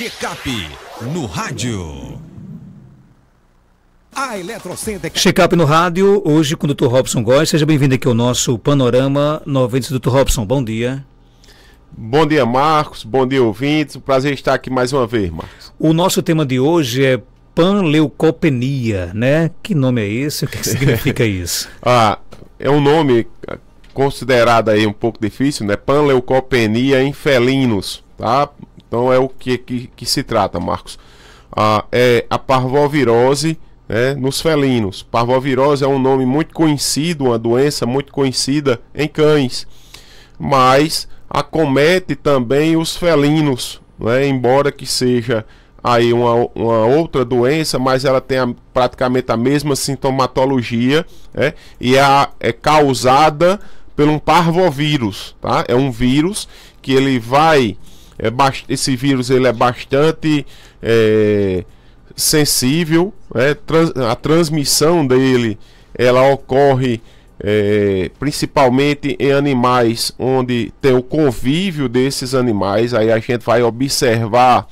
Checkup no rádio. A Eletrocenter. Checkup no rádio, hoje com o Dr. Robson Góes. Seja bem-vindo aqui ao nosso Panorama 90. Dr. Robson, bom dia. Bom dia, Marcos. Bom dia, ouvintes. Um prazer estar aqui mais uma vez, Marcos. O nosso tema de hoje é panleucopenia, né? Que nome é esse? O que, é significa isso? ah, é um nome considerado aí um pouco difícil, né? Panleucopenia em felinos, tá? Então é o que, que, que se trata, Marcos? Ah, é a parvovirose né, nos felinos. Parvovirose é um nome muito conhecido, uma doença muito conhecida em cães, mas acomete também os felinos, né, embora que seja aí uma, uma outra doença, mas ela tem a, praticamente a mesma sintomatologia né, e é a, é causada por um parvovírus, tá? É um vírus que ele vai é esse vírus ele é bastante é, sensível, né? Trans a transmissão dele ela ocorre é, principalmente em animais onde tem o convívio desses animais. Aí a gente vai observar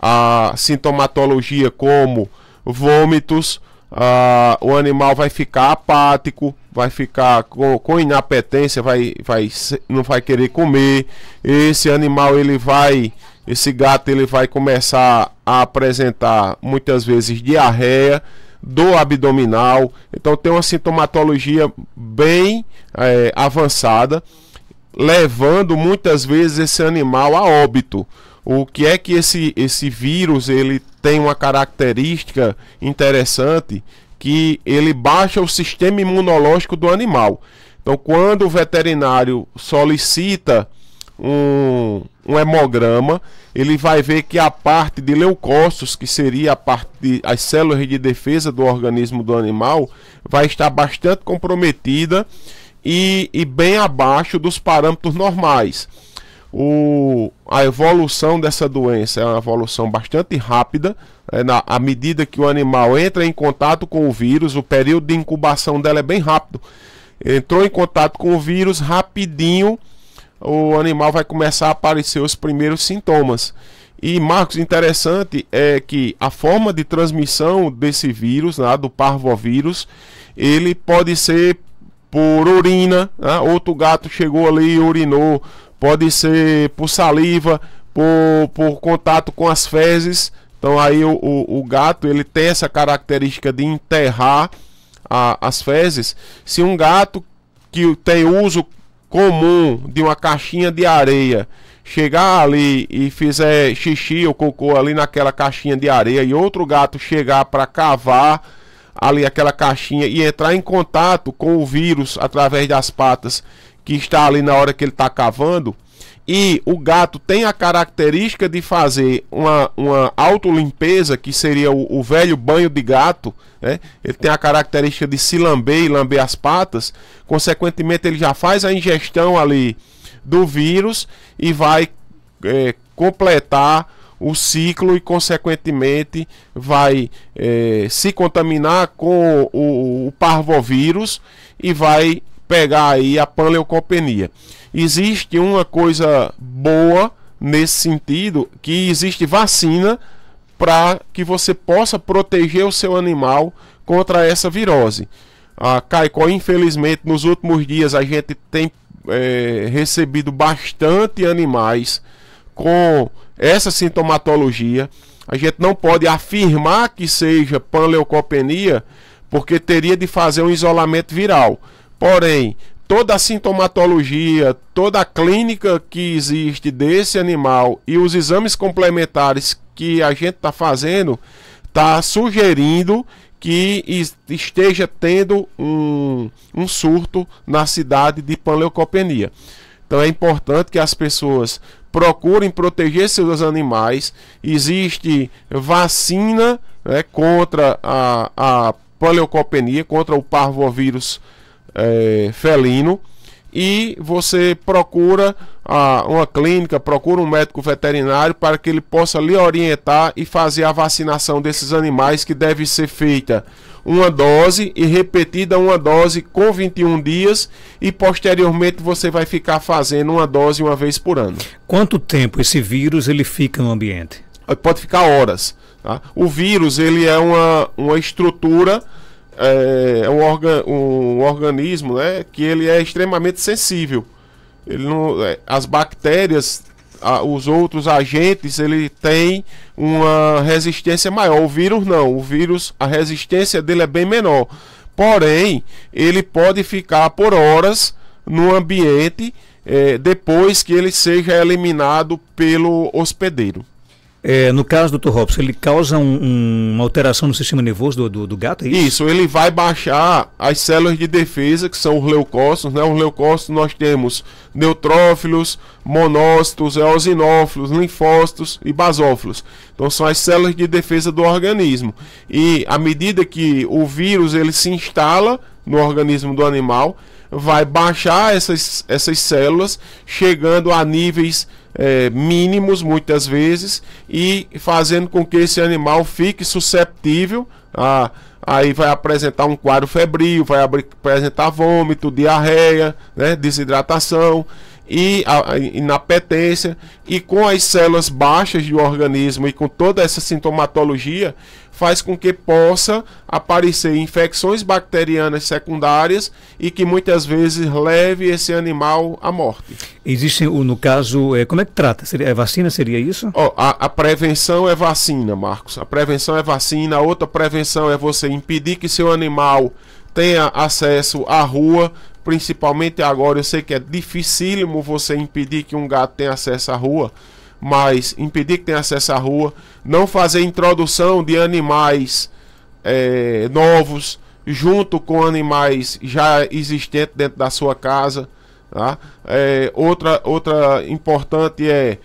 a sintomatologia como vômitos, a, o animal vai ficar apático, vai ficar com, com inapetência, vai, vai, não vai querer comer. Esse animal ele vai, esse gato ele vai começar a apresentar muitas vezes diarreia, dor abdominal. Então tem uma sintomatologia bem é, avançada, levando muitas vezes esse animal a óbito. O que é que esse, esse vírus ele tem uma característica interessante que ele baixa o sistema imunológico do animal. Então, quando o veterinário solicita um, um hemograma, ele vai ver que a parte de leucócitos, que seria a parte de, as células de defesa do organismo do animal, vai estar bastante comprometida e, e bem abaixo dos parâmetros normais. O, a evolução dessa doença é uma evolução bastante rápida, é, na, à medida que o animal entra em contato com o vírus, o período de incubação dela é bem rápido. Entrou em contato com o vírus, rapidinho o animal vai começar a aparecer os primeiros sintomas. E Marcos, interessante é que a forma de transmissão desse vírus, né, do parvovírus, ele pode ser por urina, né? outro gato chegou ali e urinou, pode ser por saliva, por, por contato com as fezes, então aí o, o, o gato ele tem essa característica de enterrar a, as fezes. Se um gato que tem uso comum de uma caixinha de areia chegar ali e fizer xixi ou cocô ali naquela caixinha de areia e outro gato chegar para cavar ali aquela caixinha e entrar em contato com o vírus através das patas que está ali na hora que ele está cavando, e o gato tem a característica de fazer uma, uma autolimpeza, que seria o, o, velho banho de gato. Né? Ele tem a característica de se lamber e lamber as patas. Consequentemente, ele já faz a ingestão ali do vírus e vai é, completar o ciclo e, consequentemente, vai é, se contaminar com o, o, o parvovírus e vai pegar aí a panleucopenia. Existe uma coisa boa nesse sentido, que existe vacina para que você possa proteger o seu animal contra essa virose. A Caicó, infelizmente, nos últimos dias a gente tem é, recebido bastante animais com essa sintomatologia. A gente não pode afirmar que seja panleucopenia, porque teria de fazer um isolamento viral. Porém, toda a sintomatologia, toda a clínica que existe desse animal e os exames complementares que a gente está fazendo está sugerindo que esteja tendo um, um surto na cidade de panleucopenia. Então é importante que as pessoas procurem proteger seus animais. Existe vacina né, contra a, a panleucopenia, contra o parvovírus é, felino e você procura a ah, uma clínica, procura um médico veterinário para que ele possa lhe orientar e fazer a vacinação desses animais que deve ser feita uma dose e repetida uma dose com 21 dias e posteriormente você vai ficar fazendo uma dose uma vez por ano. Quanto tempo esse vírus ele fica no ambiente? Pode ficar horas. Tá? O vírus ele é uma, uma estrutura é, é um, orga, um organismo né, que ele é extremamente sensível. Ele não, é, as bactérias, a, os outros agentes, ele tem uma resistência maior. O vírus não. O vírus, a resistência dele é bem menor. Porém, ele pode ficar por horas no ambiente é, depois que ele seja eliminado pelo hospedeiro. É, no caso do Dr. Robson, ele causa um, uma alteração no sistema nervoso do, do, do gato? É isso? isso? ele vai baixar as células de defesa, que são os leucócitos. Né? Os leucócitos nós temos neutrófilos, monócitos, eosinófilos, linfócitos e basófilos. Então são as células de defesa do organismo. E à medida que o vírus ele se instala no organismo do animal, vai baixar essas, essas células, chegando a níveis é, mínimos muitas vezes e fazendo com que esse animal fique susceptível a aí vai apresentar um quadro febril, vai apresentar vômito, diarreia, né, desidratação e, a, e na petência e com as células baixas do organismo e com toda essa sintomatologia faz com que possa aparecer infecções bacterianas secundárias e que muitas vezes leve esse animal à morte. Existem, no caso, eh, como é que trata? Seria, é vacina seria isso? Oh, a, a, prevenção é vacina, Marcos. A prevenção é vacina. A outra prevenção é você impedir que seu animal tenha acesso à rua, principalmente agora, eu sei que é dificílimo você impedir que um gato tenha acesso à rua, mas impedir que tenha acesso à rua, não fazer introdução de animais é, novos junto com animais já existentes dentro da sua casa. Tá? É, outra, outra importante é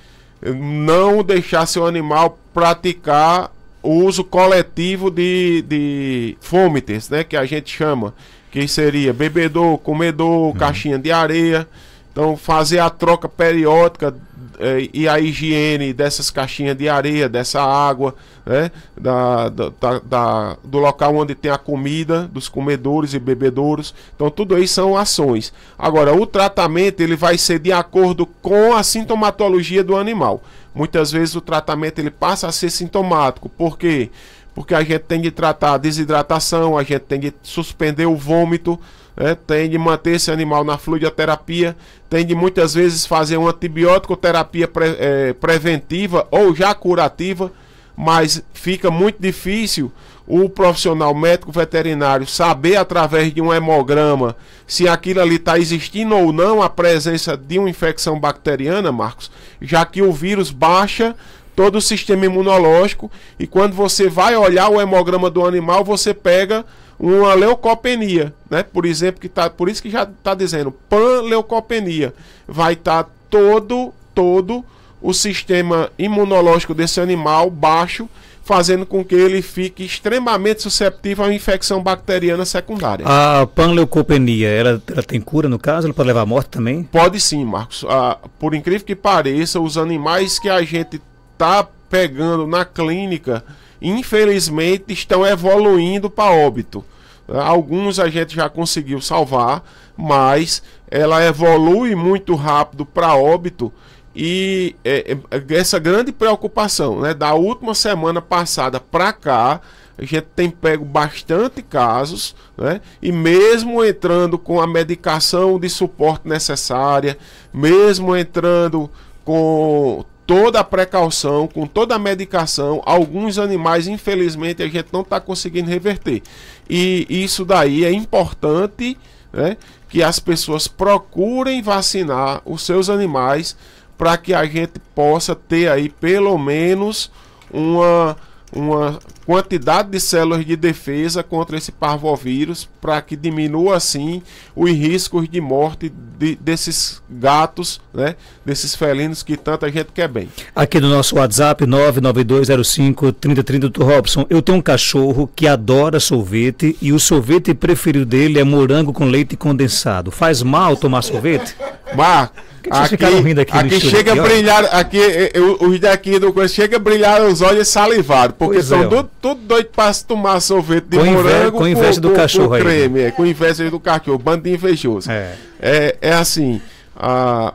não deixar seu animal praticar o uso coletivo de, de fômites, né, que a gente chama, que seria bebedor, comedor, uhum. caixinha de areia. Então, fazer a troca periódica eh, e a higiene dessas caixinhas de areia, dessa água, né? Da, da, da, do local onde tem a comida, dos comedores e bebedouros. Então, tudo isso são ações. Agora, o tratamento ele vai ser de acordo com a sintomatologia do animal. Muitas vezes o tratamento ele passa a ser sintomático, porque quê? porque a gente tem de tratar a desidratação, a gente tem de suspender o vômito, né? tem de manter esse animal na fluidoterapia, tem de muitas vezes fazer uma antibiótico-terapia pre, é, preventiva ou já curativa, mas fica muito difícil o profissional médico veterinário saber através de um hemograma se aquilo ali está existindo ou não a presença de uma infecção bacteriana, Marcos, já que o vírus baixa todo o sistema imunológico. E quando você vai olhar o hemograma do animal, você pega uma leucopenia, né? Por exemplo, que tá, por isso que já está dizendo panleucopenia. Vai estar tá todo, todo o sistema imunológico desse animal baixo, fazendo com que ele fique extremamente susceptível à infecção bacteriana secundária. A panleucopenia, ela, ela tem cura no caso? Ela pode levar à morte também? Pode sim, Marcos. Ah, por incrível que pareça, os animais que a gente está pegando na clínica, infelizmente estão evoluindo para óbito. Alguns a gente já conseguiu salvar, mas ela evolui muito rápido para óbito e é, é, essa grande preocupação, né? Da última semana passada para cá, a gente tem pego bastante casos, né? E mesmo entrando com a medicação de suporte necessária, mesmo entrando com toda a precaução, com toda a medicação, alguns animais, infelizmente, a gente não está conseguindo reverter. E isso daí é importante né, que as pessoas procurem vacinar os seus animais para que a gente possa ter aí pelo menos uma uma quantidade de células de defesa contra esse parvovírus para que diminua assim os riscos de morte de, desses gatos, né, desses felinos que tanta gente quer bem. Aqui no nosso WhatsApp 992053030 doutor Robson, eu tenho um cachorro que adora sorvete e o sorvete preferido dele é morango com leite condensado. Faz mal tomar sorvete? Marco que vocês aqui, ficaram rindo aqui Aqui chega aqui, brilhar, aqui, eu, os daqui do coelho chega brilhar os olhos salivados, porque pois são é, tudo, tudo doido para tomar sorvete de com morango. com inveja do com, cachorro com né? creme, aí. É, com inveja do cachorro, bando de invejoso. É, é, é assim, ah,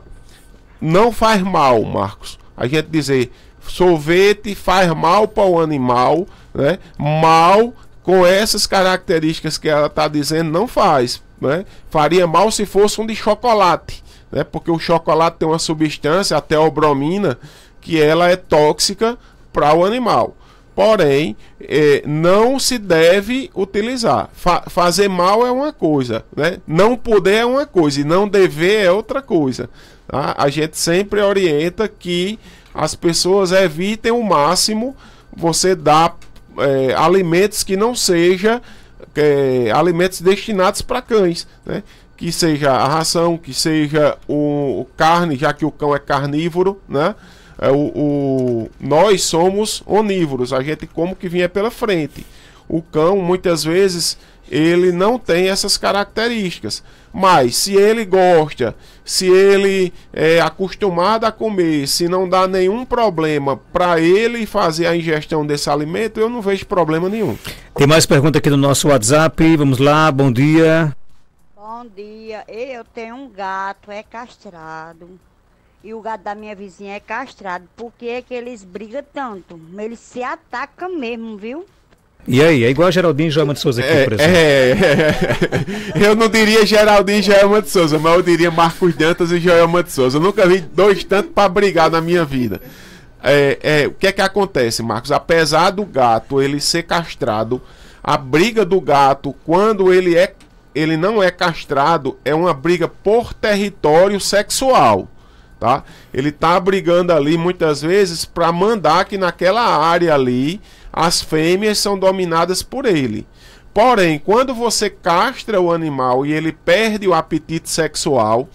não faz mal, Marcos, a gente dizer sorvete faz mal para o animal, né? Mal com essas características que ela está dizendo não faz, né? Faria mal se fosse um de chocolate né? Porque o chocolate tem uma substância, a teobromina, que ela é tóxica para o animal. Porém, eh, não se deve utilizar. Fa fazer mal é uma coisa, né? Não poder é uma coisa e não dever é outra coisa. Tá? A gente sempre orienta que as pessoas evitem o máximo você dar eh, alimentos que não seja eh, alimentos destinados para cães, né? que seja a ração, que seja o, o carne, já que o cão é carnívoro, né? É, o, o, nós somos onívoros, a gente como que vinha pela frente. O cão, muitas vezes, ele não tem essas características. Mas se ele gosta, se ele é acostumado a comer, se não dá nenhum problema para ele fazer a ingestão desse alimento, eu não vejo problema nenhum. Tem mais pergunta aqui no nosso WhatsApp. Vamos lá, bom dia. Bom dia. Eu tenho um gato, é castrado. E o gato da minha vizinha é castrado. Por que, é que eles brigam tanto? Eles se atacam mesmo, viu? E aí, é igual a Geraldinho e Joelma de Souza aqui, é, por exemplo. É, é, eu não diria Geraldinho e Joelma de Souza, mas eu diria Marcos Dantas e Joelma de Souza. Eu nunca vi dois tantos para brigar na minha vida. É, é, o que é que acontece, Marcos? Apesar do gato ele ser castrado, a briga do gato quando ele é ele não é castrado, é uma briga por território sexual. Tá? Ele tá brigando ali muitas vezes para mandar que naquela área ali as fêmeas são dominadas por ele. Porém, quando você castra o animal e ele perde o apetite sexual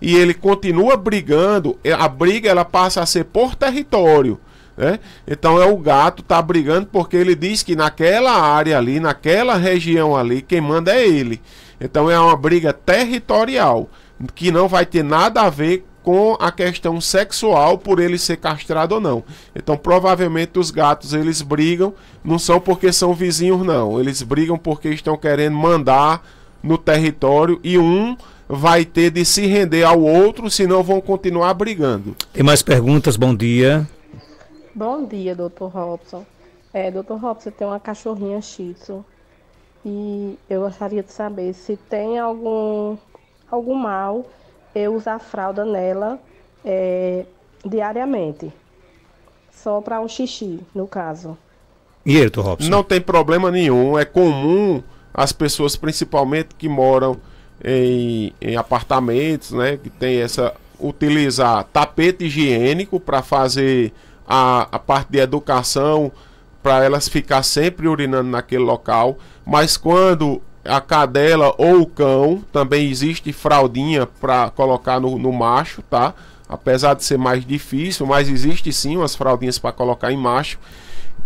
e ele continua brigando, a briga ela passa a ser por território. Né? Então é o gato tá brigando porque ele diz que naquela área ali, naquela região ali, quem manda é ele. Então é uma briga territorial que não vai ter nada a ver com a questão sexual por ele ser castrado ou não. Então provavelmente os gatos eles brigam não são porque são vizinhos não, eles brigam porque estão querendo mandar no território e um vai ter de se render ao outro, senão vão continuar brigando. Tem mais perguntas? Bom dia. Bom dia, doutor Robson. É, doutor Robson, eu tenho uma cachorrinha Shih tzu, e eu gostaria de saber se tem algum, algum mal eu usar fralda nela é, diariamente. Só para o xixi, no caso. E aí, doutor Robson? Não tem problema nenhum. É comum as pessoas, principalmente que moram em, em apartamentos, né? Que tem essa. utilizar tapete higiênico para fazer a, a parte de educação para elas ficar sempre urinando naquele local, mas quando a cadela ou o cão, também existe fraldinha para colocar no, no macho, tá? Apesar de ser mais difícil, mas existe sim umas fraldinhas para colocar em macho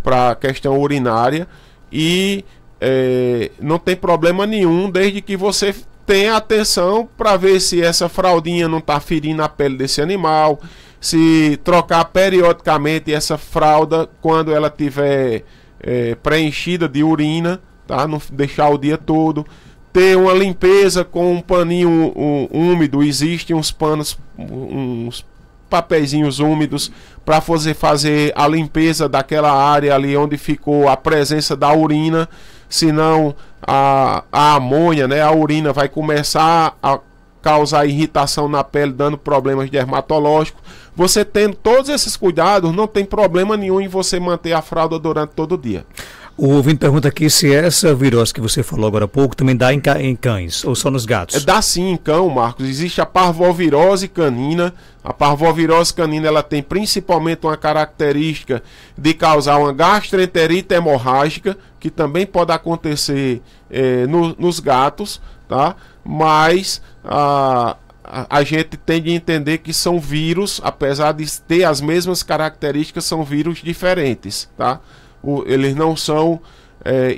para questão urinária e é, não tem problema nenhum desde que você tenha atenção para ver se essa fraldinha não está ferindo a pele desse animal, se trocar periodicamente essa fralda quando ela tiver é, preenchida de urina, tá? Não deixar o dia todo. Ter uma limpeza com um paninho um, um, úmido, existem uns panos, uns papeizinhos úmidos para fazer, fazer a limpeza daquela área ali onde ficou a presença da urina, senão a, a amônia, né, a urina vai começar a causar irritação na pele, dando problemas dermatológicos você tendo todos esses cuidados, não tem problema nenhum em você manter a fralda durante todo o dia. O ouvinte pergunta aqui se essa virose que você falou agora há pouco também dá em, cães ou só nos gatos. É, dá sim em cão, Marcos. Existe a parvovirose canina. A parvovirose canina ela tem principalmente uma característica de causar uma gastroenterite hemorrágica, que também pode acontecer eh, no, nos gatos, tá? Mas a ah, a, gente tem de entender que são vírus, apesar de ter as mesmas características, são vírus diferentes, tá? O, eles não são é,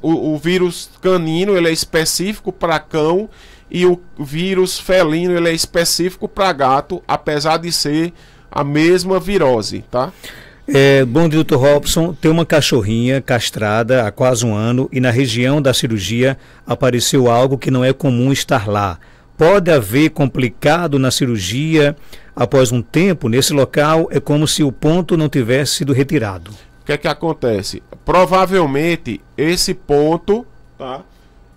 o, o, vírus canino ele é específico para cão e o vírus felino ele é específico para gato, apesar de ser a mesma virose, tá? É, bom dia, doutor Robson. Tem uma cachorrinha castrada há quase um ano e na região da cirurgia apareceu algo que não é comum estar lá. Pode haver complicado na cirurgia após um tempo, nesse local é como se o ponto não tivesse sido retirado. O que é que acontece? Provavelmente esse ponto, tá?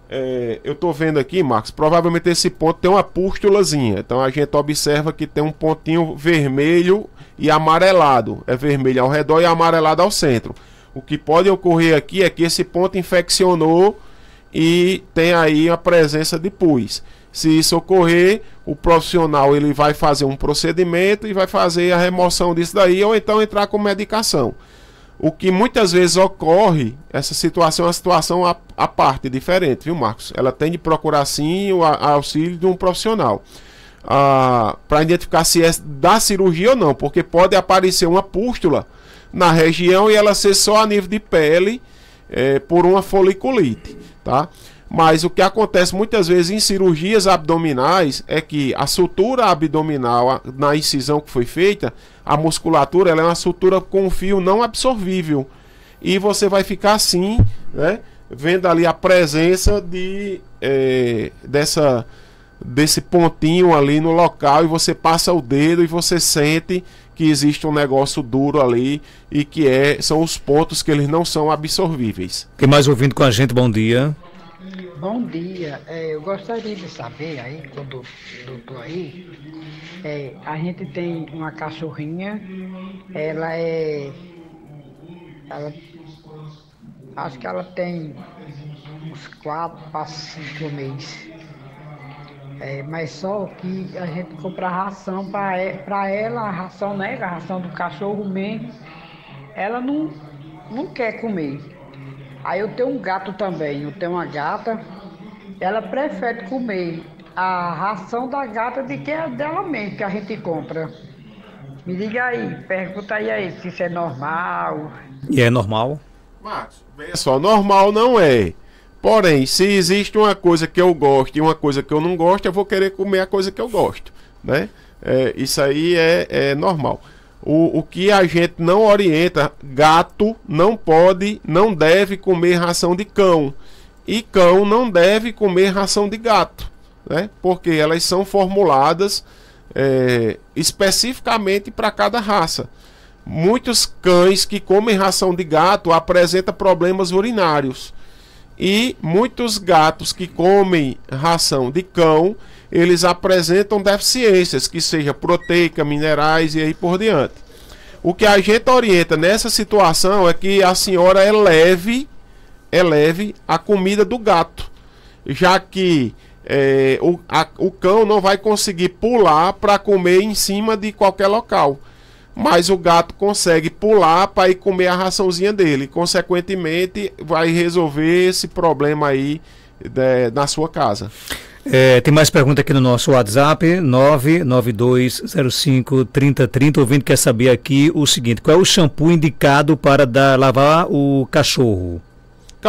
É, eu estou vendo aqui, Marcos, provavelmente esse ponto tem uma pústulazinha. Então a gente observa que tem um pontinho vermelho e amarelado. É vermelho ao redor e amarelado ao centro. O que pode ocorrer aqui é que esse ponto infeccionou e tem aí a presença de pus. Se isso ocorrer, o profissional ele vai fazer um procedimento e vai fazer a remoção disso daí ou então entrar com medicação. O que muitas vezes ocorre, essa situação é uma situação à, parte, diferente, viu, Marcos? Ela tem de procurar sim o auxílio de um profissional. Ah, para identificar se é da cirurgia ou não, porque pode aparecer uma pústula na região e ela ser só a nível de pele é, por uma foliculite, tá? Mas o que acontece muitas vezes em cirurgias abdominais é que a sutura abdominal a, na incisão que foi feita, a musculatura ela é uma sutura com fio não absorvível. E você vai ficar assim, né? Vendo ali a presença de, é, dessa, desse pontinho ali no local e você passa o dedo e você sente que existe um negócio duro ali e que é, são os pontos que eles não são absorvíveis. Quem mais ouvindo com a gente, bom dia. Bom dia. É, eu gostaria de saber aí, quando eu tô aí, é, a gente tem uma cachorrinha, ela é. Ela, acho que ela tem uns quatro para cinco meses. É, mas só que a gente compra ração para ela, a ração nega, né, a ração do cachorro mesmo, ela não, não quer comer. Aí eu tenho um gato também, eu tenho uma gata, ela prefere comer a ração da gata do que a dela mesmo, que a gente compra. Me diga aí, pergunta aí, aí se isso é normal. E é normal? Marcos, veja só, normal não é. Porém, se existe uma coisa que eu gosto e uma coisa que eu não gosto, eu vou querer comer a coisa que eu gosto, né? É, isso aí é, é normal. O, o que a gente não orienta, gato não pode, não deve comer ração de cão. E cão não deve comer ração de gato, né? Porque elas são formuladas é, especificamente para cada raça. Muitos cães que comem ração de gato apresentam problemas urinários. E muitos gatos que comem ração de cão eles apresentam deficiências, que seja proteica, minerais e aí por diante. O que a gente orienta nessa situação é que a senhora eleve, eleve a comida do gato, já que é, o, a, o cão não vai conseguir pular para comer em cima de qualquer local. Mas o gato consegue pular para ir comer a raçãozinha dele. Consequentemente, vai resolver esse problema aí na sua casa. É, tem mais pergunta aqui no nosso WhatsApp, 992053030. O ouvinte quer saber aqui o seguinte: qual é o shampoo indicado para dar, lavar o cachorro?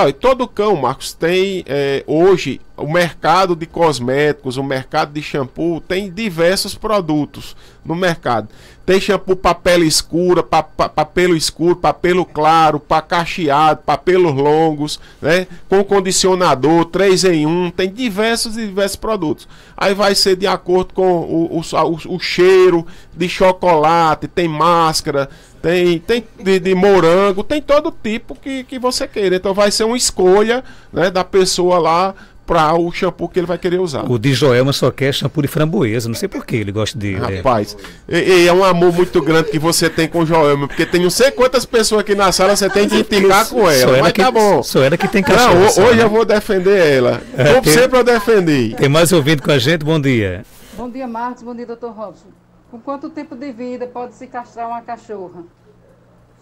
e todo cão, Marcos, tem é, hoje o mercado de cosméticos, o mercado de shampoo tem diversos produtos no mercado. Tem shampoo para pele escura, papel escuro, papel claro, para cacheado, papelos longos, né? Com condicionador, 3 em 1, tem diversos e diversos produtos. Aí vai ser de acordo com o, o, o, o cheiro de chocolate, tem máscara, tem, tem de, de, morango, tem todo tipo que, que você queira. Então vai ser uma escolha né, da pessoa lá para o shampoo que ele vai querer usar. O de Joelma só quer shampoo de framboesa, não sei por que ele gosta de. É. Rapaz, é, é um amor muito grande que você tem com o Joelma, porque tem não sei quantas pessoas aqui na sala, você tem que intimar com ela. Só ela mas que, tá bom. Só ela que tem cachorro. Não, hoje né? eu vou defender ela. É, tem, sempre eu defendi. Tem mais ouvindo com a gente, bom dia. Bom dia, Marcos, bom dia, doutor Robson. Com quanto tempo de vida pode se castrar uma cachorra?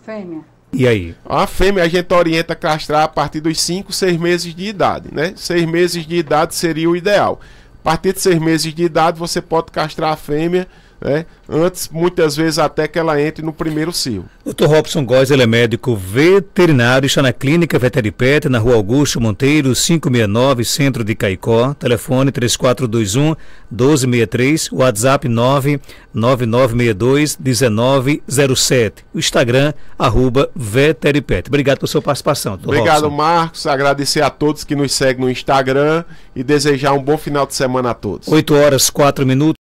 Fêmea. E aí? A fêmea a gente orienta a castrar a partir dos 5, 6 meses de idade, né? 6 meses de idade seria o ideal. A partir de 6 meses de idade você pode castrar a fêmea né? antes, muitas vezes, até que ela entre no primeiro cio. Dr. Robson Góes, ele é médico veterinário, está na Clínica Veteripet, na Rua Augusto Monteiro, 569, Centro de Caicó, telefone 3421-1263, WhatsApp 99962-1907, o Instagram, arroba Veteripet. Obrigado pela sua participação, Dr. Obrigado, Robson. Marcos, agradecer a todos que nos seguem no Instagram e desejar um bom final de semana a todos. 8 horas, 4 minutos.